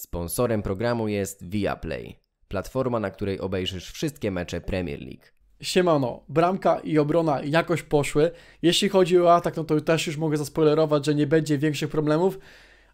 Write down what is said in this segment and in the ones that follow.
Sponsorem programu jest Viaplay, platforma, na której obejrzysz wszystkie mecze Premier League. Siemano, bramka i obrona jakoś poszły. Jeśli chodzi o atak, no to też już mogę zaspoilerować, że nie będzie większych problemów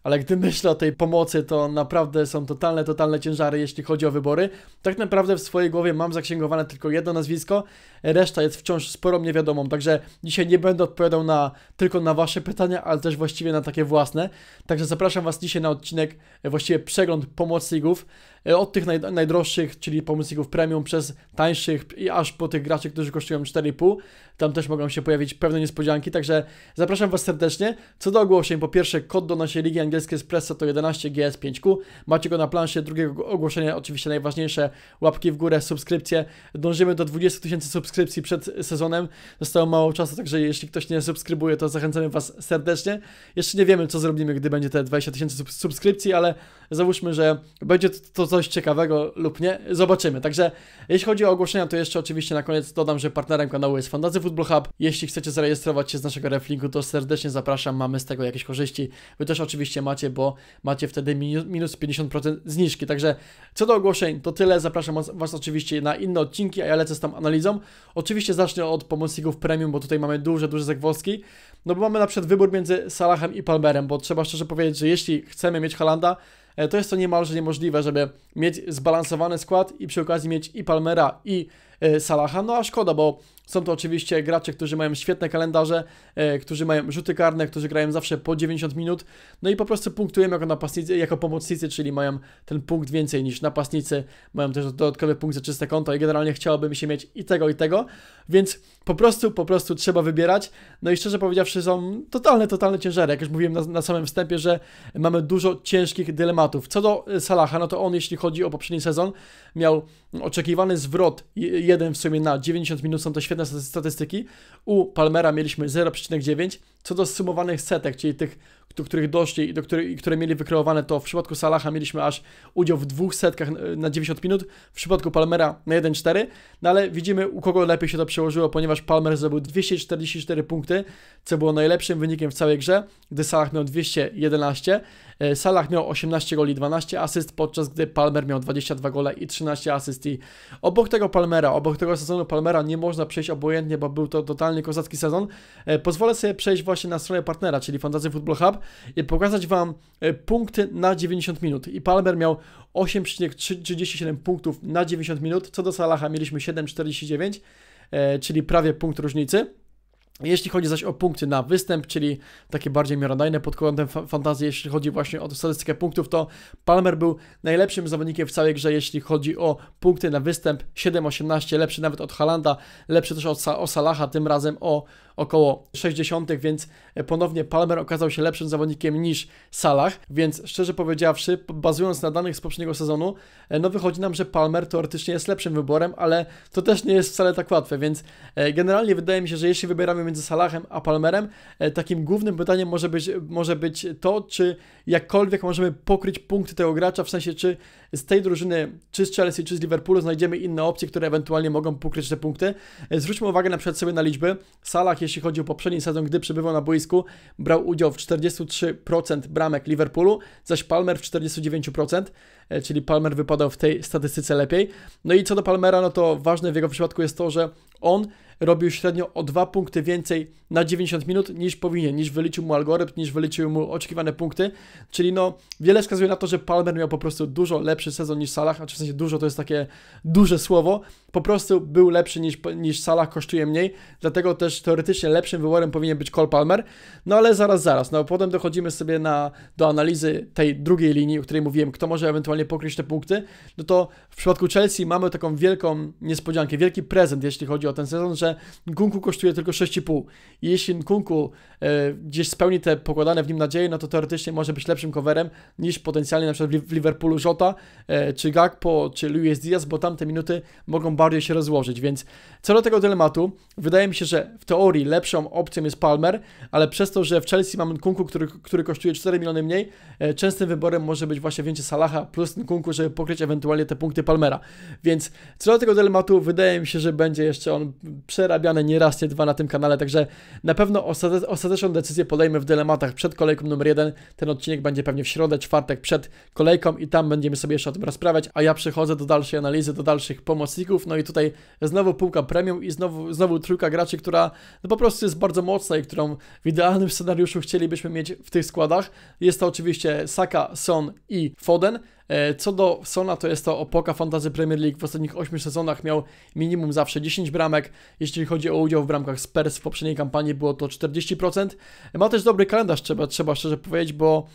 ale gdy myślę o tej pomocy, to naprawdę są totalne, totalne ciężary, jeśli chodzi o wybory. Tak naprawdę w swojej głowie mam zaksięgowane tylko jedno nazwisko, reszta jest wciąż sporo mnie wiadomą, także dzisiaj nie będę odpowiadał na, tylko na Wasze pytania, ale też właściwie na takie własne. Także zapraszam Was dzisiaj na odcinek, e, właściwie przegląd pomocników. E, od tych naj, najdroższych, czyli pomocników premium, przez tańszych i aż po tych graczy, którzy kosztują 4,5. Tam też mogą się pojawić pewne niespodzianki, także zapraszam Was serdecznie. Co do ogłoszeń, po pierwsze kod do naszej ligi angielskiej Expressa to 11GS5Q. Macie go na planszy Drugie ogłoszenie, oczywiście najważniejsze, łapki w górę, subskrypcje. Dążymy do 20 tysięcy subskrypcji przed sezonem. Zostało mało czasu, także jeśli ktoś nie subskrybuje, to zachęcamy Was serdecznie. Jeszcze nie wiemy, co zrobimy, gdy będzie te 20 tysięcy subskrypcji, ale załóżmy, że będzie to, to coś ciekawego lub nie, zobaczymy. Także jeśli chodzi o ogłoszenia, to jeszcze oczywiście na koniec dodam, że partnerem kanału jest Fundacja Football Hub. Jeśli chcecie zarejestrować się z naszego reflinku, to serdecznie zapraszam, mamy z tego jakieś korzyści. Wy też oczywiście macie, bo macie wtedy minus 50% zniżki. Także co do ogłoszeń, to tyle. Zapraszam Was oczywiście na inne odcinki, a ja lecę z tą analizą. Oczywiście zacznę od pomocników premium, bo tutaj mamy duże, duże zagwozdki. No bo mamy na przykład wybór między Salahem i Palmerem, bo trzeba szczerze powiedzieć, że jeśli chcemy mieć Halanda, E, to jest to niemalże niemożliwe, żeby mieć zbalansowany skład i przy okazji mieć i Palmera, i E, Salaha. No a szkoda, bo są to oczywiście gracze, którzy mają świetne kalendarze, e, którzy mają rzuty karne, którzy grają zawsze po 90 minut, no i po prostu punktują jako, napastnicy, jako pomocnicy, czyli mają ten punkt więcej niż napastnicy, mają też dodatkowy punkt za czyste konto i generalnie chciałoby się mieć i tego, i tego, więc po prostu, po prostu trzeba wybierać, no i szczerze powiedziawszy są totalne, totalne ciężary, jak już mówiłem na, na samym wstępie, że mamy dużo ciężkich dylematów. Co do Salaha, no to on jeśli chodzi o poprzedni sezon miał oczekiwany zwrot jeden w sumie na 90 minut, są to świetne statystyki. U Palmera mieliśmy 0,9, co do sumowanych setek, czyli tych, do których doszli i do których, które mieli wykreowane, to w przypadku Salaha mieliśmy aż udział w dwóch setkach e, na 90 minut, w przypadku Palmera na 1-4, no ale widzimy u kogo lepiej się to przełożyło, ponieważ Palmer zdobył 244 punkty, co było najlepszym wynikiem w całej grze, gdy Salah miał 211, e, Salah miał 18 goli, 12 asyst, podczas gdy Palmer miał 22 gole i 13 asyst i obok tego Palmera, obok tego sezonu Palmera nie można przejść obojętnie, bo był to totalnie kozacki sezon, e, pozwolę sobie przejść właśnie właśnie na stronę partnera, czyli Fundacji Football Hub i pokazać Wam e, punkty na 90 minut. I Palmer miał 8,37 punktów na 90 minut, co do Salaha mieliśmy 7,49, e, czyli prawie punkt różnicy. Jeśli chodzi zaś o punkty na występ, czyli takie bardziej miarodajne pod kątem fa fantazji, jeśli chodzi właśnie o statystykę punktów, to Palmer był najlepszym zawodnikiem w całej grze, jeśli chodzi o punkty na występ 7-18, lepszy nawet od Halanda, lepszy też od Sa o Salaha, tym razem o około 60, więc e, ponownie Palmer okazał się lepszym zawodnikiem niż Salah, więc szczerze powiedziawszy, bazując na danych z poprzedniego sezonu, e, no wychodzi nam, że Palmer teoretycznie jest lepszym wyborem, ale to też nie jest wcale tak łatwe, więc e, generalnie wydaje mi się, że jeśli wybieramy między Salahem a Palmerem, e, takim głównym pytaniem może być, może być to, czy jakkolwiek możemy pokryć punkty tego gracza, w sensie czy z tej drużyny, czy z Chelsea, czy z Liverpoolu znajdziemy inne opcje, które ewentualnie mogą pokryć te punkty. E, zwróćmy uwagę na przykład sobie na liczby. Salah, jeśli chodzi o poprzedni sezon, gdy przebywał na boisku, brał udział w 43% bramek Liverpoolu, zaś Palmer w 49%. E, czyli Palmer wypadał w tej statystyce lepiej. No i co do Palmera, no to ważne w jego przypadku jest to, że on robił średnio o 2 punkty więcej na 90 minut niż powinien, niż wyliczył mu algorytm, niż wyliczył mu oczekiwane punkty. Czyli no, wiele wskazuje na to, że Palmer miał po prostu dużo lepszy sezon niż Salah, a w sensie dużo to jest takie duże słowo. Po prostu był lepszy niż, niż Salah, kosztuje mniej, dlatego też teoretycznie lepszym wyborem powinien być Cole Palmer. No ale zaraz, zaraz, no potem dochodzimy sobie na, do analizy tej drugiej linii, o której mówiłem, kto może ewentualnie ewentualnie pokryć te punkty, no to w przypadku Chelsea mamy taką wielką niespodziankę, wielki prezent, jeśli chodzi o ten sezon, że Nkunku kosztuje tylko 6,5 i jeśli Nkunku e, gdzieś spełni te pokładane w nim nadzieje, no to teoretycznie może być lepszym coverem niż potencjalnie na przykład w Liverpoolu Jota, e, czy Gakpo, czy Luis Diaz, bo tam te minuty mogą bardziej się rozłożyć, więc co do tego dylematu, wydaje mi się, że w teorii lepszą opcją jest Palmer, ale przez to, że w Chelsea mamy Nkunku, który, który kosztuje 4 miliony mniej, e, częstym wyborem może być właśnie więcej Salaha plus plus żeby pokryć ewentualnie te punkty Palmera. Więc co do tego dylematu wydaje mi się, że będzie jeszcze on przerabiany nie raz, nie dwa na tym kanale, także na pewno ostate ostateczną decyzję podejmę w dylematach przed kolejką numer jeden. Ten odcinek będzie pewnie w środę, czwartek przed kolejką i tam będziemy sobie jeszcze o tym rozprawiać, a ja przechodzę do dalszej analizy, do dalszych pomocników, no i tutaj znowu półka premium i znowu, znowu trójka graczy, która no po prostu jest bardzo mocna i którą w idealnym scenariuszu chcielibyśmy mieć w tych składach. Jest to oczywiście Saka, Son i Foden. E, co do Sona, to jest to opoka Fantasy Premier League. W ostatnich 8 sezonach miał minimum zawsze 10 bramek. Jeśli chodzi o udział w bramkach Spurs w poprzedniej kampanii było to 40%. Ma też dobry kalendarz, trzeba, trzeba szczerze powiedzieć, bo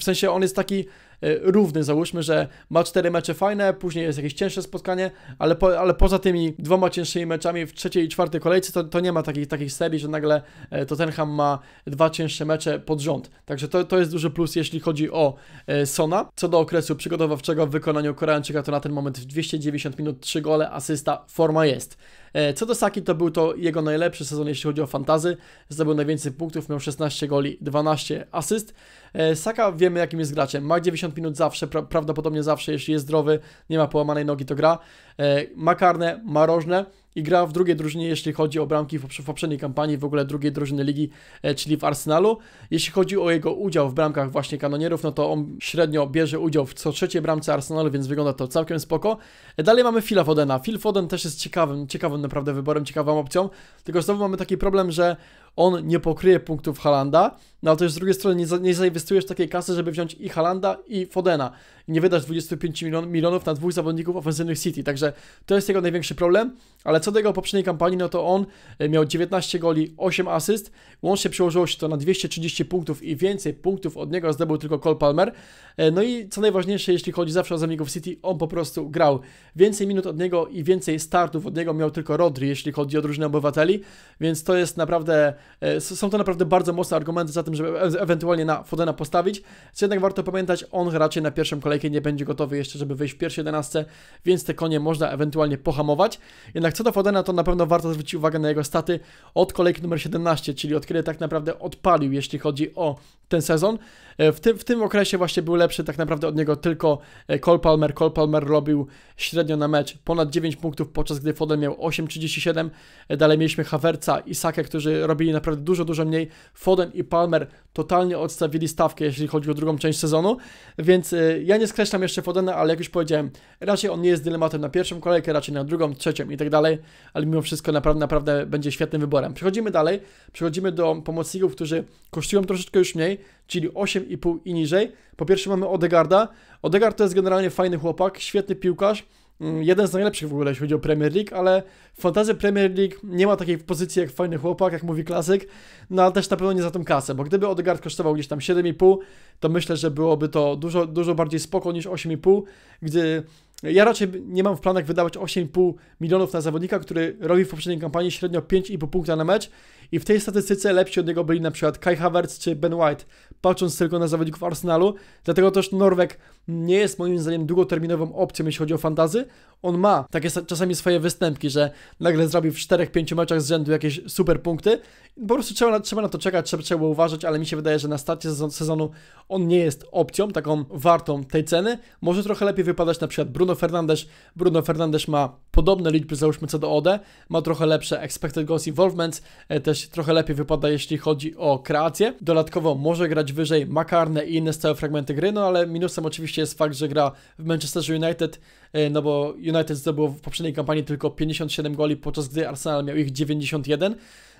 w sensie on jest taki E, równy. Załóżmy, że ma cztery mecze fajne, później jest jakieś cięższe spotkanie, ale, po, ale poza tymi dwoma cięższymi meczami w trzeciej i czwartej kolejce to, to nie ma takich, takich serii, że nagle e, Tottenham ma dwa cięższe mecze pod rząd. Także to, to jest duży plus, jeśli chodzi o e, Sona. Co do okresu przygotowawczego w wykonaniu Koreańczyka, to na ten moment 290 minut 3 gole, asysta, forma jest. E, co do Saki, to był to jego najlepszy sezon, jeśli chodzi o fantazy. Zdobył najwięcej punktów, miał 16 goli, 12 asyst. E, Saka wiemy jakim jest graczem. Ma 90 minut zawsze, pra prawdopodobnie zawsze, jeśli jest zdrowy, nie ma połamanej nogi, to gra. E, ma karne, ma rożne i gra w drugiej drużynie, jeśli chodzi o bramki w poprzedniej kampanii, w ogóle drugiej drużyny ligi, e, czyli w Arsenalu. Jeśli chodzi o jego udział w bramkach właśnie kanonierów, no to on średnio bierze udział w co trzeciej bramce Arsenalu, więc wygląda to całkiem spoko. E, dalej mamy Phila Fodena. Phil Foden też jest ciekawym, ciekawym naprawdę wyborem, ciekawą opcją, tylko znowu mamy taki problem, że on nie pokryje punktów Halanda, no ale też z drugiej strony nie, za, nie zainwestujesz takiej kasy, żeby wziąć i Halanda i Fodena i nie wydasz 25 milion, milionów na dwóch zawodników ofensywnych City, także to jest jego największy problem, ale co do jego poprzedniej kampanii, no to on e, miał 19 goli, 8 asyst, łącznie przełożyło się to na 230 punktów i więcej punktów od niego zdobył tylko Cole Palmer, e, no i co najważniejsze, jeśli chodzi zawsze o zawodników City, on po prostu grał. Więcej minut od niego i więcej startów od niego miał tylko Rodri, jeśli chodzi o drużynę obywateli, więc to jest naprawdę E, są to naprawdę bardzo mocne argumenty za tym, żeby e, ewentualnie na Fodena postawić. Co jednak warto pamiętać, on raczej na pierwszym kolejkę nie będzie gotowy jeszcze, żeby wyjść w pierwszej 11, więc te konie można ewentualnie pohamować. Jednak co do Fodena, to na pewno warto zwrócić uwagę na jego staty od kolejki numer 17, czyli od kiedy tak naprawdę odpalił, jeśli chodzi o ten sezon. E, w tym, w tym okresie właśnie był lepszy tak naprawdę od niego tylko Cole Palmer. Cole Palmer robił średnio na mecz ponad 9 punktów, podczas gdy Foden miał 8,37. Dalej mieliśmy Hawerca i Sakę, którzy robili naprawdę dużo, dużo mniej. Foden i Palmer totalnie odstawili stawkę, jeśli chodzi o drugą część sezonu, więc y, ja nie skreślam jeszcze Fodena, ale jak już powiedziałem, raczej on nie jest dylematem na pierwszą kolejkę, raczej na drugą, trzecią i tak dalej, ale mimo wszystko naprawdę, naprawdę będzie świetnym wyborem. Przechodzimy dalej, przechodzimy do pomocników, którzy kosztują troszeczkę już mniej, czyli 8,5 i niżej. Po pierwsze mamy Odegarda. Odegard to jest generalnie fajny chłopak, świetny piłkarz, Mm, jeden z najlepszych w ogóle, jeśli chodzi o Premier League, ale w fantazji Premier League nie ma takiej pozycji jak fajny chłopak, jak mówi klasyk, no ale też na pewno nie za tą kasę, bo gdyby Odegaard kosztował gdzieś tam 7,5, to myślę, że byłoby to dużo, dużo bardziej spoko niż 8,5, gdy ja raczej nie mam w planach wydawać 8,5 milionów na zawodnika, który robi w poprzedniej kampanii średnio 5,5 punkta na mecz i w tej statystyce lepsi od niego byli na przykład Kai Havertz czy Ben White, patrząc tylko na zawodników Arsenalu, dlatego też Norwek nie jest moim zdaniem długoterminową opcją, jeśli chodzi o fantazy on ma takie czasami swoje występki, że nagle zrobi w 4-5 meczach z rzędu jakieś super punkty. Po prostu trzeba, trzeba na to czekać, trzeba, trzeba uważać, ale mi się wydaje, że na starcie sezonu on nie jest opcją taką wartą tej ceny. Może trochę lepiej wypadać na przykład Bruno Fernandes. Bruno Fernandes ma podobne liczby, załóżmy co do ode, ma trochę lepsze expected goals involvement, e, też trochę lepiej wypada jeśli chodzi o kreację. Dodatkowo może grać wyżej Makarne i inne stałe fragmenty gry, no ale minusem oczywiście jest fakt, że gra w Manchester United, E, no bo United zdobyło w poprzedniej kampanii tylko 57 goli, podczas gdy Arsenal miał ich 91.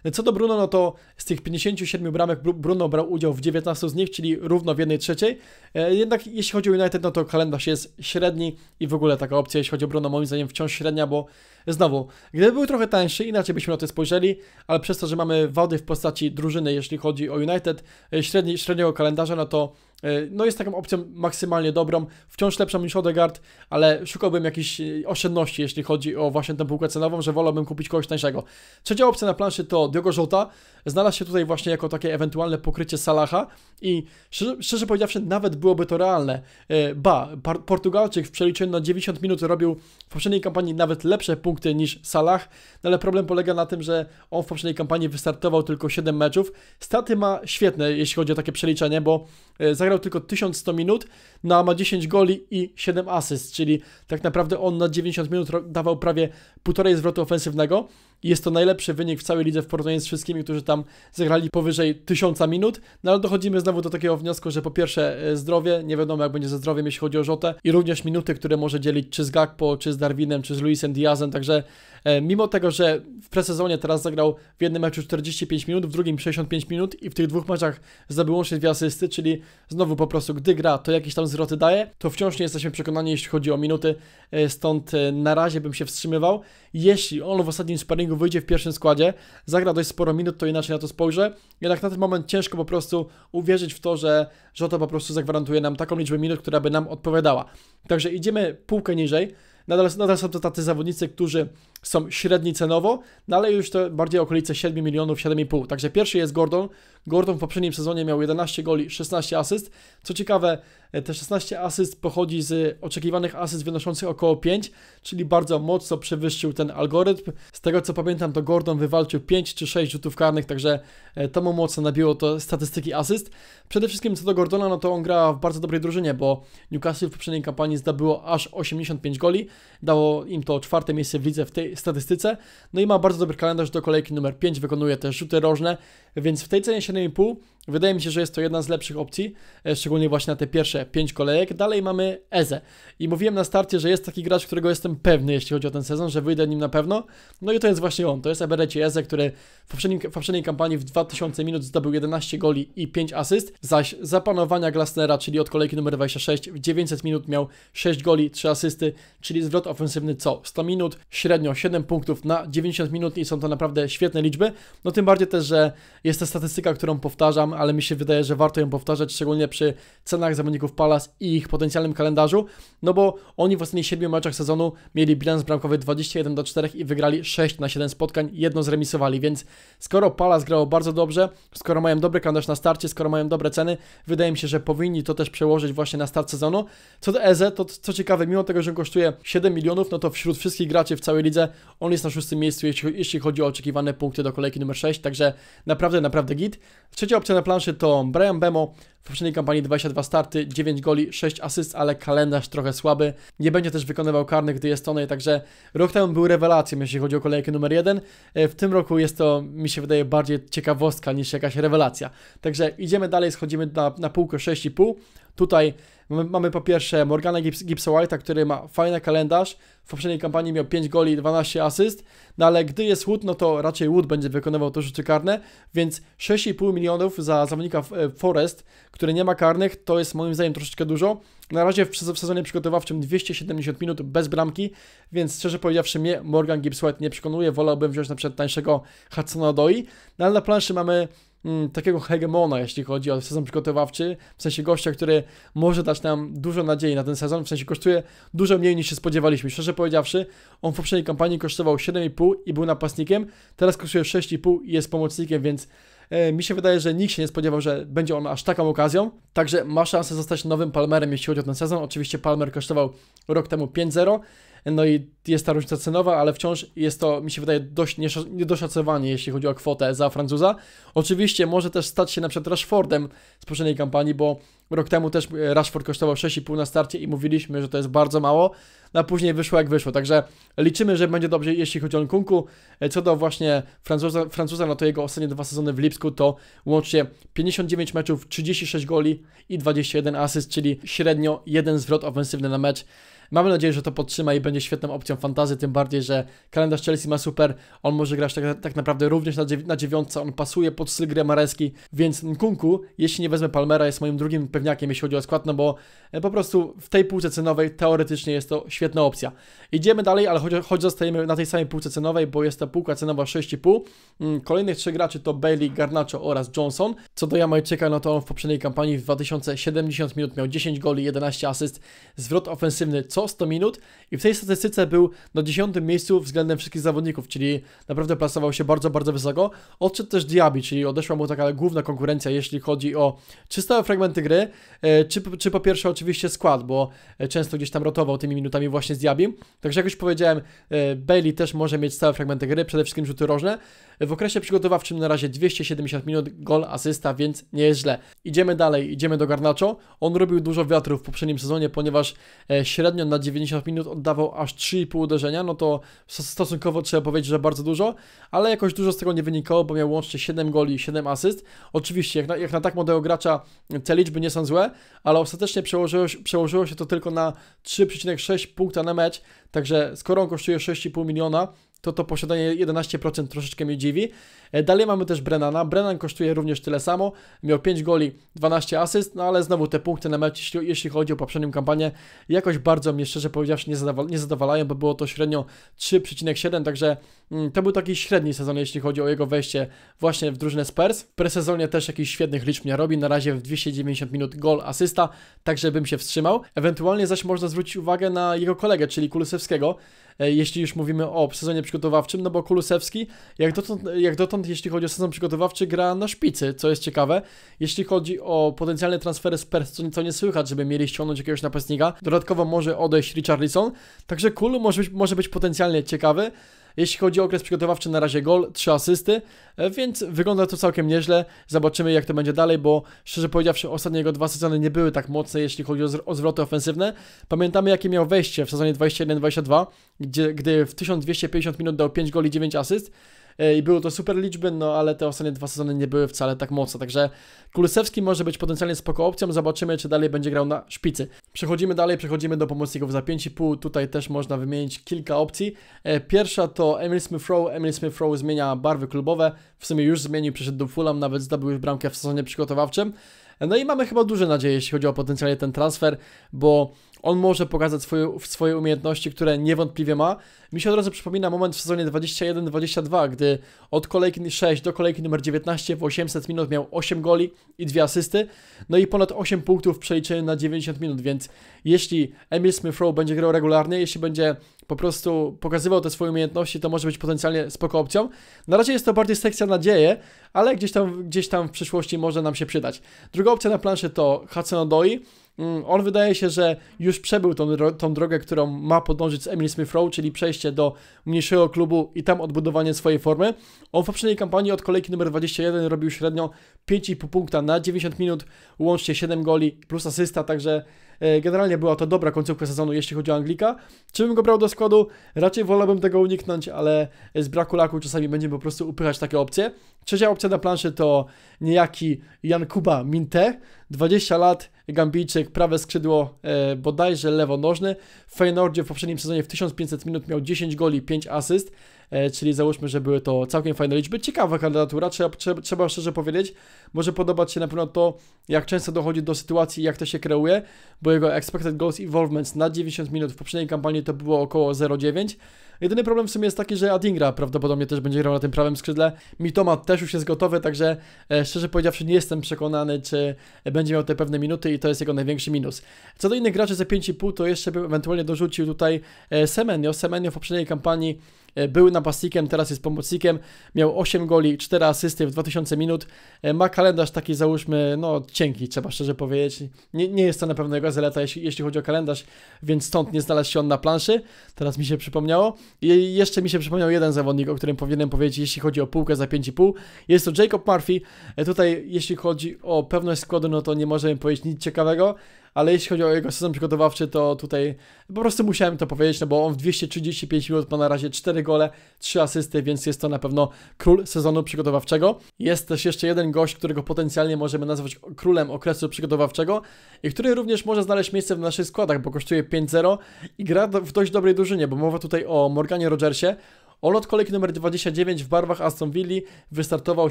E, co do Bruno, no to z tych 57 bramek Bruno brał udział w 19 z nich, czyli równo w 1 trzeciej. E, jednak jeśli chodzi o United, no to kalendarz jest średni i w ogóle taka opcja, jeśli chodzi o Bruno, moim zdaniem wciąż średnia, bo znowu, gdyby był trochę tańszy, inaczej byśmy na to spojrzeli, ale przez to, że mamy wady w postaci drużyny, jeśli chodzi o United, średni, średniego kalendarza, no to E, no jest taką opcją maksymalnie dobrą, wciąż lepszą niż Odegaard, ale szukałbym jakiejś e, oszczędności, jeśli chodzi o właśnie tę półkę cenową, że wolałbym kupić kogoś tańszego. Trzecia opcja na planszy to Diogo Jota, znalazł się tutaj właśnie jako takie ewentualne pokrycie Salaha i szczerze, szczerze powiedziawszy nawet byłoby to realne. E, ba, Portugalczyk w przeliczeniu na 90 minut robił w poprzedniej kampanii nawet lepsze punkty niż Salah, no ale problem polega na tym, że on w poprzedniej kampanii wystartował tylko 7 meczów. Staty ma świetne, jeśli chodzi o takie przeliczenie, bo zagrał zagrał tylko 1100 minut, no a ma 10 goli i 7 asyst, czyli tak naprawdę on na 90 minut dawał prawie półtorej zwrotu ofensywnego jest to najlepszy wynik w całej lidze w porównaniu z wszystkimi, którzy tam zagrali powyżej 1000 minut, no ale dochodzimy znowu do takiego wniosku, że po pierwsze e, zdrowie, nie wiadomo jak będzie ze zdrowiem, jeśli chodzi o Rzotę i również minuty, które może dzielić czy z Gakpo, czy z Darwinem, czy z Luisem Diazem, także e, mimo tego, że w presezonie teraz zagrał w jednym meczu 45 minut, w drugim 65 minut i w tych dwóch meczach zdobył łącznie dwie asysty, czyli znowu po prostu gdy gra, to jakieś tam zwroty daje, to wciąż nie jesteśmy przekonani, jeśli chodzi o minuty, e, stąd na razie bym się wstrzymywał. Jeśli on w ostatnim sparingu wyjdzie w pierwszym składzie, zagra dość sporo minut, to inaczej na to spojrzę. Jednak na ten moment ciężko po prostu uwierzyć w to, że Żota po prostu zagwarantuje nam taką liczbę minut, która by nam odpowiadała. Także idziemy półkę niżej. Nadal, nadal są to tacy zawodnicy, którzy są średni cenowo, no ale już to bardziej okolice 7 milionów, 7,5. Także pierwszy jest Gordon. Gordon w poprzednim sezonie miał 11 goli, 16 asyst. Co ciekawe, e, te 16 asyst pochodzi z oczekiwanych asyst wynoszących około 5, czyli bardzo mocno przewyższył ten algorytm. Z tego co pamiętam, to Gordon wywalczył 5 czy 6 rzutów karnych, także e, to mu mocno nabiło to statystyki asyst. Przede wszystkim co do Gordona, no to on gra w bardzo dobrej drużynie, bo Newcastle w poprzedniej kampanii zdobyło aż 85 goli. Dało im to czwarte miejsce w lidze w tej statystyce. No i ma bardzo dobry kalendarz do kolejki numer 5, wykonuje też rzuty rożne, więc w tej cenie 7,5 wydaje mi się, że jest to jedna z lepszych opcji, e, szczególnie właśnie na te pierwsze 5 kolejek. Dalej mamy Eze i mówiłem na starcie, że jest taki gracz, którego jestem pewny, jeśli chodzi o ten sezon, że wyjdę nim na pewno. No i to jest właśnie on, to jest Eberecie Eze, który w poprzednim, w poprzedniej kampanii w 2000 minut zdobył 11 goli i 5 asyst, zaś zapanowania Glasnera, czyli od kolejki numer 26 w 900 minut miał 6 goli, 3 asysty, czyli zwrot ofensywny co 100 minut, średnio 7 punktów na 90 minut i są to naprawdę świetne liczby. No tym bardziej też, że jest to statystyka, którą powtarzam, ale mi się wydaje, że warto ją powtarzać, szczególnie przy cenach zawodników Palace i ich potencjalnym kalendarzu, no bo oni w ostatnich 7 meczach sezonu mieli bilans bramkowy 21 do 4 i wygrali 6 na 7 spotkań, jedno zremisowali, więc skoro Palace grało bardzo dobrze, skoro mają dobry kalendarz na starcie, skoro mają dobre ceny, wydaje mi się, że powinni to też przełożyć właśnie na start sezonu. Co do Eze, to co ciekawe, mimo tego, że kosztuje 7 milionów, no to wśród wszystkich graczy w całej lidze on jest na szóstym miejscu, jeśli chodzi o oczekiwane punkty do kolejki numer 6, także naprawdę, naprawdę git. Trzecia opcja na planszy to Brian Bemo. W poprzedniej kampanii 22 starty, 9 goli, 6 asyst, ale kalendarz trochę słaby. Nie będzie też wykonywał karnych, gdy jest onej, także rok temu był rewelacją, jeśli chodzi o kolejkę numer 1. E, w tym roku jest to, mi się wydaje, bardziej ciekawostka niż jakaś rewelacja. Także idziemy dalej, schodzimy na, na półkę 6,5. Tutaj mamy po pierwsze Morgana Gibbs, White'a, który ma fajny kalendarz. W poprzedniej kampanii miał 5 goli i 12 asyst, no ale gdy jest Wood, no to raczej Wood będzie wykonywał te rzuty karne, więc 6,5 milionów za zawodnika e, Forest, który nie ma karnych, to jest moim zdaniem troszeczkę dużo. Na razie w sezonie przygotowawczym 270 minut bez bramki, więc szczerze powiedziawszy mnie Morgan Gibbs White nie przekonuje, wolałbym wziąć na przykład tańszego Hudsona Doi, no ale na planszy mamy Mm, takiego hegemona, jeśli chodzi o sezon przygotowawczy, w sensie gościa, który może dać nam dużo nadziei na ten sezon, w sensie kosztuje dużo mniej niż się spodziewaliśmy. Szczerze powiedziawszy, on w poprzedniej kampanii kosztował 7,5 i był napastnikiem, teraz kosztuje 6,5 i jest pomocnikiem, więc E, mi się wydaje, że nikt się nie spodziewał, że będzie on aż taką okazją. Także ma szansę zostać nowym Palmerem, jeśli chodzi o ten sezon. Oczywiście Palmer kosztował rok temu 5-0. No i jest ta różnica cenowa, ale wciąż jest to, mi się wydaje, dość niedoszacowanie, jeśli chodzi o kwotę za Francuza. Oczywiście może też stać się na przykład Rashfordem z poprzedniej kampanii, bo Rok temu też e, Rashford kosztował 6,5 na starcie i mówiliśmy, że to jest bardzo mało, no a później wyszło jak wyszło. Także liczymy, że będzie dobrze, jeśli chodzi o Nkunku. E, co do właśnie Francuza, Francuza, no to jego ostatnie dwa sezony w Lipsku to łącznie 59 meczów, 36 goli i 21 asyst, czyli średnio jeden zwrot ofensywny na mecz. Mamy nadzieję, że to podtrzyma i będzie świetną opcją fantazy, tym bardziej, że kalendarz Chelsea ma super, on może grać tak, tak naprawdę również na, dziew na dziewiątce, on pasuje pod styl gry Mareski, więc Nkunku, jeśli nie wezmę Palmera, jest moim drugim pewniakiem, jeśli chodzi o skład, no bo e, po prostu w tej półce cenowej teoretycznie jest to świetna opcja. Idziemy dalej, ale choć, choć zostajemy na tej samej półce cenowej, bo jest ta półka cenowa 6,5. Mm, kolejnych trzech graczy to Bailey, Garnacho oraz Johnson. Co do Jamajczyka, no to on w poprzedniej kampanii w 2070 minut miał 10 goli, 11 asyst, zwrot ofensywny co 100 minut i w tej statystyce był na 10 miejscu względem wszystkich zawodników, czyli naprawdę plasował się bardzo, bardzo wysoko. Odszedł też Diaby, czyli odeszła mu taka główna konkurencja, jeśli chodzi o czy stałe fragmenty gry, e, czy, czy po pierwsze oczywiście skład, bo e, często gdzieś tam rotował tymi minutami właśnie z Diabim. Także jak już powiedziałem, e, Bailey też może mieć stałe fragmenty gry, przede wszystkim rzuty rożne. W okresie przygotowawczym na razie 270 minut, gol, asysta, więc nie jest źle. Idziemy dalej, idziemy do Garnacho. On robił dużo wiatrów w poprzednim sezonie, ponieważ średnio średnio na 90 minut oddawał aż 3,5 uderzenia, no to stosunkowo trzeba powiedzieć, że bardzo dużo, ale jakoś dużo z tego nie wynikało, bo miał łącznie 7 goli i 7 asyst. Oczywiście, jak na, jak na tak młodego gracza te liczby nie są złe, ale ostatecznie przełożyło, przełożyło się to tylko na 3,6 punkta na mecz, także skoro on kosztuje 6,5 miliona, to to posiadanie 11% troszeczkę mnie dziwi. E, dalej mamy też Brennana. Brennan kosztuje również tyle samo. Miał 5 goli, 12 asyst, no ale znowu te punkty na mecz, jeśli, jeśli chodzi o poprzednią kampanię, jakoś bardzo mnie szczerze powiedziawszy nie, zadowala, nie zadowalają, bo było to średnio 3,7, także mm, to był taki średni sezon, jeśli chodzi o jego wejście właśnie w drużynę Spurs. W presezonie też jakichś świetnych liczb nie robi, na razie w 290 minut gol, asysta, także bym się wstrzymał. Ewentualnie zaś można zwrócić uwagę na jego kolegę, czyli Kulusewskiego, E, jeśli już mówimy o sezonie przygotowawczym, no bo Kulusewski jak dotąd, jak dotąd jeśli chodzi o sezon przygotowawczy, gra na szpicy, co jest ciekawe. Jeśli chodzi o potencjalne transfery z Pers, to nie słychać, żeby mieli ściągnąć jakiegoś napastnika. Dodatkowo może odejść Richardson, także Kulu może być, może być potencjalnie ciekawy. Jeśli chodzi o okres przygotowawczy, na razie gol, 3 asysty, e, więc wygląda to całkiem nieźle. Zobaczymy, jak to będzie dalej, bo szczerze powiedziawszy, ostatnie jego dwa sezony nie były tak mocne, jeśli chodzi o, o zwroty ofensywne. Pamiętamy, jakie miał wejście w sezonie 21-22, gdzie, gdy w 1250 minut dał 5 goli, 9 asyst. E, i były to super liczby, no ale te ostatnie dwa sezony nie były wcale tak mocno, także Kulusewski może być potencjalnie spoko opcją, zobaczymy czy dalej będzie grał na szpicy. Przechodzimy dalej, przechodzimy do pomocników za 5,5, tutaj też można wymienić kilka opcji. E, pierwsza to Emil Smith-Rowe, Emil Smith-Rowe zmienia barwy klubowe, w sumie już zmienił, przyszedł do Fulham, nawet zdobył bramkę w sezonie przygotowawczym. E, no i mamy chyba duże nadzieje, jeśli chodzi o potencjalnie ten transfer, bo on może pokazać swoje, swoje umiejętności, które niewątpliwie ma. Mi się od razu przypomina moment w sezonie 21-22, gdy od kolejki 6 do kolejki numer 19 w 800 minut miał 8 goli i 2 asysty, no i ponad 8 punktów przeliczenie na 90 minut, więc jeśli Emil Smith będzie grał regularnie, jeśli będzie po prostu pokazywał te swoje umiejętności, to może być potencjalnie spoko opcją. Na razie jest to bardziej sekcja nadzieje, ale gdzieś tam, gdzieś tam w przyszłości może nam się przydać. Druga opcja na planszy to Hudson Odoi. Mm, on wydaje się, że już przebył tą, tą drogę, którą ma podążyć z Emil Smith Rowe, czyli przejście do mniejszego klubu i tam odbudowanie swojej formy. On w poprzedniej kampanii od kolejki numer 21 robił średnio 5,5 punkta na 90 minut, łącznie 7 goli plus asysta, także E, generalnie była to dobra końcówka sezonu, jeśli chodzi o Anglika. Czy bym go brał do składu? Raczej wolałbym tego uniknąć, ale z braku laku czasami będziemy po prostu upychać takie opcje. Trzecia opcja na planszy to niejaki Jan Kuba Minte, 20 lat, Gambijczyk, prawe skrzydło, e, bodajże lewonożny. W Feyenoordzie w poprzednim sezonie w 1500 minut miał 10 goli, 5 asyst. E, czyli załóżmy, że były to całkiem fajne liczby. Ciekawa kandydatura, trzeba, trzeba, szczerze powiedzieć. Może podobać się na pewno to, jak często dochodzi do sytuacji, jak to się kreuje, bo jego expected goals involvements na 90 minut w poprzedniej kampanii to było około 0,9 Jedyny problem w sumie jest taki, że Adingra prawdopodobnie też będzie grał na tym prawym skrzydle. Mitoma też już jest gotowy, także e, szczerze powiedziawszy nie jestem przekonany, czy będzie miał te pewne minuty i to jest jego największy minus. Co do innych graczy za 5,5 to jeszcze bym ewentualnie dorzucił tutaj e, Semenio. Semenio w poprzedniej kampanii e, był napastnikiem, teraz jest pomocnikiem, miał 8 goli, 4 asysty w 2000 minut, ma kalendarz taki załóżmy, no cienki trzeba szczerze powiedzieć, nie, nie jest to na pewno jego zaleta jeśli, jeśli chodzi o kalendarz, więc stąd nie znalazł się on na planszy, teraz mi się przypomniało, i jeszcze mi się przypomniał jeden zawodnik, o którym powinienem powiedzieć, jeśli chodzi o półkę za 5,5. Jest to Jacob Murphy. E, tutaj, jeśli chodzi o pewność składu, no to nie możemy powiedzieć nic ciekawego ale jeśli chodzi o jego sezon przygotowawczy, to tutaj po prostu musiałem to powiedzieć, no bo on w 235 minut ma na razie 4 gole, 3 asysty, więc jest to na pewno król sezonu przygotowawczego. Jest też jeszcze jeden gość, którego potencjalnie możemy nazwać królem okresu przygotowawczego i który również może znaleźć miejsce w naszych składach, bo kosztuje 5-0 i gra w dość dobrej drużynie, bo mowa tutaj o Morganie Rogersie, Olot lot kolejki numer 29 w barwach Aston Villa wystartował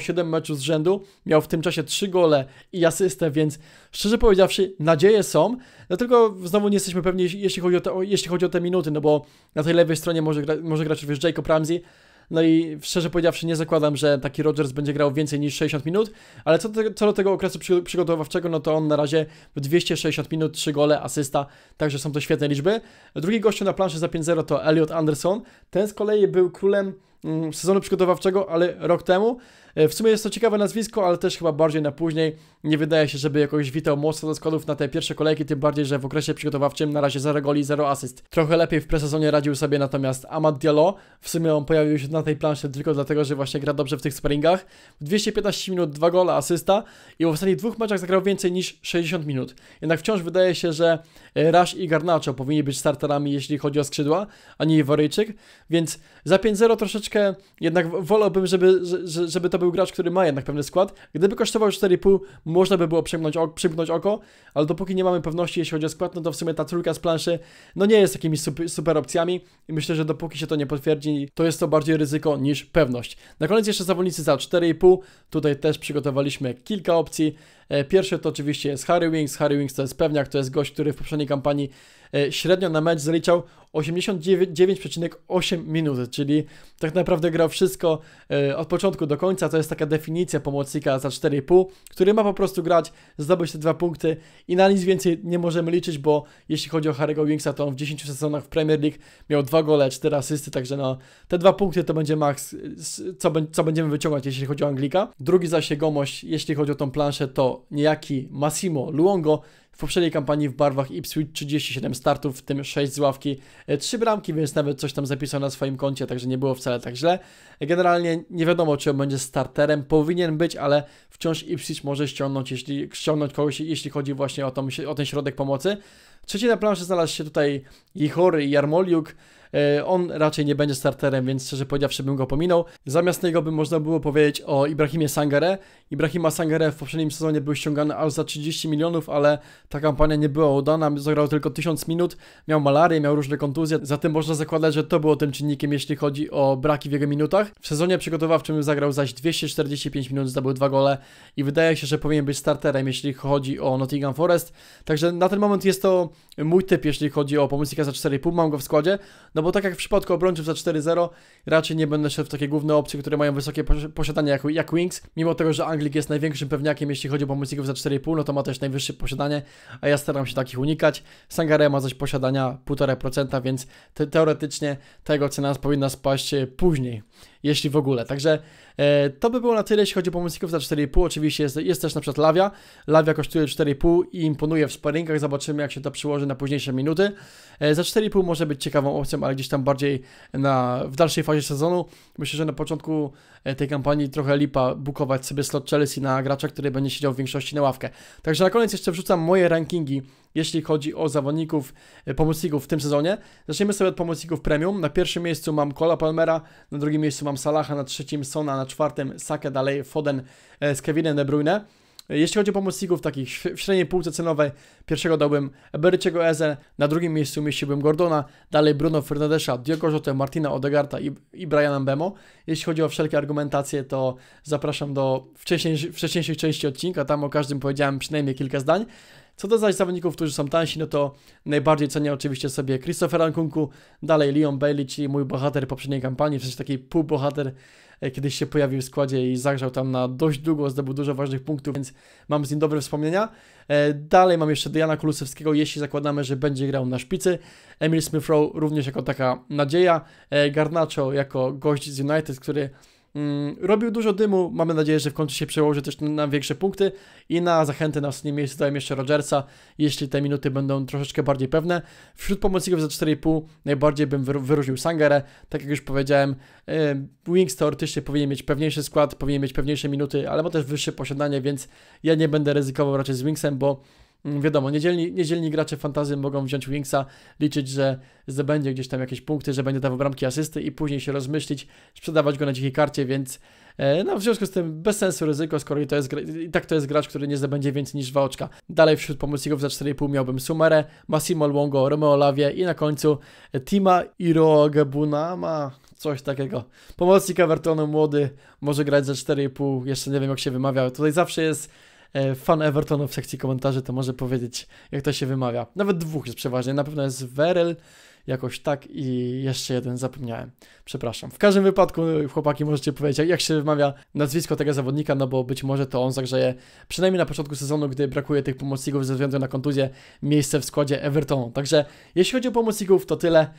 7 meczów z rzędu, miał w tym czasie 3 gole i asystę, więc szczerze powiedziawszy nadzieje są, dlatego no znowu nie jesteśmy pewni jeśli chodzi o te, jeśli chodzi o te minuty, no bo na tej lewej stronie może, gra, może grać również Jacob Ramsey, no i szczerze powiedziawszy, nie zakładam, że taki Rodgers będzie grał więcej niż 60 minut, ale co do, co do tego okresu przygotowawczego, no to on na razie 260 minut, 3 gole, asysta, także są to świetne liczby. Drugi gościu na planszy za 5-0 to Elliot Anderson. Ten z kolei był królem Mm, sezonu przygotowawczego, ale rok temu. E, w sumie jest to ciekawe nazwisko, ale też chyba bardziej na później. Nie wydaje się, żeby jakoś witał mocno do składów na te pierwsze kolejki, tym bardziej, że w okresie przygotowawczym na razie 0 goli, 0 asyst. Trochę lepiej w presezonie radził sobie natomiast Amad Diallo. W sumie on pojawił się na tej planszy tylko dlatego, że właśnie gra dobrze w tych sparingach. W 215 minut 2 gola, asysta i w ostatnich dwóch meczach zagrał więcej niż 60 minut. Jednak wciąż wydaje się, że e, Rasz i Garnacho powinni być starterami, jeśli chodzi o skrzydła, a nie Iworyjczyk, więc za 5-0 troszeczkę troszeczkę jednak wolałbym, żeby, żeby to był gracz, który ma jednak pewny skład. Gdyby kosztował 4,5, można by było przymknąć, przymknąć oko, ale dopóki nie mamy pewności, jeśli chodzi o skład, no to w sumie ta trójka z planszy, no nie jest jakimiś super, super opcjami i myślę, że dopóki się to nie potwierdzi, to jest to bardziej ryzyko niż pewność. Na koniec jeszcze zawodnicy za 4,5, tutaj też przygotowaliśmy kilka opcji. E, pierwsze to oczywiście jest Harry Wings, Harry Wings to jest pewniak, to jest gość, który w poprzedniej kampanii E, średnio na mecz zaliczał 89,8 minut, czyli tak naprawdę grał wszystko e, od początku do końca. To jest taka definicja pomocnika za 4,5, który ma po prostu grać, zdobyć te dwa punkty i na nic więcej nie możemy liczyć, bo jeśli chodzi o Harry'ego Wingsa, to on w 10 sezonach w Premier League miał 2 gole, 4 asysty, także no te dwa punkty to będzie maks, co, co będziemy wyciągać, jeśli chodzi o Anglika. Drugi zaś jegomość, jeśli chodzi o tą planszę, to niejaki Massimo Luongo, w poprzedniej kampanii w barwach Ipswich 37 startów, w tym 6 z ławki, 3 e, bramki, więc nawet coś tam zapisał na swoim koncie, także nie było wcale tak źle. Generalnie nie wiadomo, czy on będzie starterem, powinien być, ale wciąż Ipswich może ściągnąć, jeśli, ściągnąć kogoś, jeśli chodzi właśnie o, tą, o ten środek pomocy. Trzeci na planszy znalazł się tutaj i Jarmoliuk. E, on raczej nie będzie starterem, więc szczerze powiedziawszy bym go pominął. Zamiast niego by można było powiedzieć o Ibrahimie Sangare. Ibrahima Sangare w poprzednim sezonie był ściągany aż za 30 milionów, ale ta kampania nie była udana. Zagrał tylko 1000 minut, miał malarię, miał różne kontuzje. Zatem można zakładać, że to było tym czynnikiem, jeśli chodzi o braki w jego minutach. W sezonie przygotowawczym zagrał zaś 245 minut, zdobył dwa gole i wydaje się, że powinien być starterem, jeśli chodzi o Nottingham Forest. Także na ten moment jest to mój typ, jeśli chodzi o pomysł za 4,5. Mam go w składzie, no bo tak jak w przypadku obrońców za 4-0, raczej nie będę szedł w takie główne opcje, które mają wysokie posiadanie jak, jak Wings. Mimo tego, że Anglik jest największym pewniakiem, jeśli chodzi o pomocników za 4,5, no to ma też najwyższe posiadanie, a ja staram się takich unikać. Sangare ma coś posiadania 1,5%, więc te teoretycznie tego jego cena powinna spaść e, później jeśli w ogóle. Także e, to by było na tyle, jeśli chodzi o pomocników za 4,5. Oczywiście jest, jest też na przykład Lawia. Lawia kosztuje 4,5 i imponuje w sparingach. Zobaczymy, jak się to przyłoży na późniejsze minuty. E, za 4,5 może być ciekawą opcją, ale gdzieś tam bardziej na, w dalszej fazie sezonu. Myślę, że na początku E, tej kampanii trochę lipa bukować sobie slot Chelsea na gracza, który będzie siedział w większości na ławkę. Także na koniec jeszcze wrzucam moje rankingi, jeśli chodzi o zawodników, e, pomocników w tym sezonie. Zaczniemy sobie od pomocników premium. Na pierwszym miejscu mam Cola Palmera, na drugim miejscu mam Salaha, na trzecim Sona, na czwartym Saka, dalej Foden e, z Kevinem De Bruyne. Jeśli chodzi o pomoc takich w średniej półce cenowej, pierwszego dałbym Eberyciego Eze, na drugim miejscu umieściłbym Gordona, dalej Bruno Fernandesza, Diogo Jota, Martina Odegarta i, i Briana Bemo. Jeśli chodzi o wszelkie argumentacje, to zapraszam do wcześniej wcześniejszych części odcinka, tam o każdym powiedziałem przynajmniej kilka zdań. Co do zaś zawodników, którzy są tansi, no to najbardziej cenię oczywiście sobie Christophera Nkunku, dalej Leon Bailey, czyli mój bohater poprzedniej kampanii, w sensie taki półbohater bohater E, kiedyś się pojawił w składzie i zagrzał tam na dość długo, zdobył dużo ważnych punktów, więc mam z nim dobre wspomnienia. E, dalej mam jeszcze Diana Kulusewskiego, jeśli zakładamy, że będzie grał na szpicy. Emil Smith-Rowe również jako taka nadzieja. E, Garnacho jako gość z United, który Mm, robił dużo dymu, mamy nadzieję, że w końcu się przełoży też na większe punkty i na zachęty na ostatnie miejsce dałem jeszcze Rogersa, jeśli te minuty będą troszeczkę bardziej pewne. Wśród pomocników za 4,5 najbardziej bym wyróżnił Sangerę, tak jak już powiedziałem, y, Wings teoretycznie powinien mieć pewniejszy skład, powinien mieć pewniejsze minuty, ale ma też wyższe posiadanie, więc ja nie będę ryzykował raczej z Wingsem, bo Mm, wiadomo, niedzielni, niedzielni gracze fantazy mogą wziąć Wingsa, liczyć, że zdobędzie gdzieś tam jakieś punkty, że będzie dawał bramki asysty i później się rozmyślić, sprzedawać go na dzikiej karcie, więc e, no w związku z tym bez sensu ryzyko, skoro to jest, i tak to jest gracz, który nie zdobędzie więcej niż dwa oczka. Dalej wśród pomocników za 4,5 miałbym Sumerę, Massimo Longo, Romeo Lawie i na końcu Tima Irogebunama, coś takiego. Pomocnik Evertonu młody, może grać za 4,5, jeszcze nie wiem jak się wymawia, tutaj zawsze jest E, fan Evertonu w sekcji komentarzy, to może powiedzieć, jak to się wymawia. Nawet dwóch jest przeważnie, na pewno jest Werel, jakoś tak i jeszcze jeden zapomniałem. Przepraszam. W każdym wypadku, no, chłopaki, możecie powiedzieć, jak się wymawia nazwisko tego zawodnika, no bo być może to on zagrzeje, przynajmniej na początku sezonu, gdy brakuje tych pomocników ze względu na kontuzję, miejsce w składzie Evertonu. Także jeśli chodzi o pomocników, to tyle.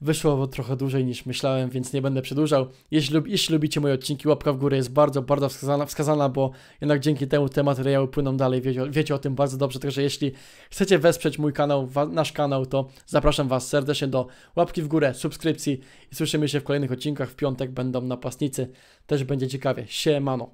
Wyszło trochę dłużej niż myślałem, więc nie będę przedłużał. Jeśli, lub, jeśli lubicie moje odcinki, łapka w górę jest bardzo, bardzo wskazana, wskazana bo jednak dzięki temu te materiały płyną dalej. Wiecie, wiecie o tym bardzo dobrze, także jeśli chcecie wesprzeć mój kanał, wa, nasz kanał, to zapraszam Was serdecznie do łapki w górę, subskrypcji i słyszymy się w kolejnych odcinkach. W piątek będą napastnicy, też będzie ciekawie. Siemano!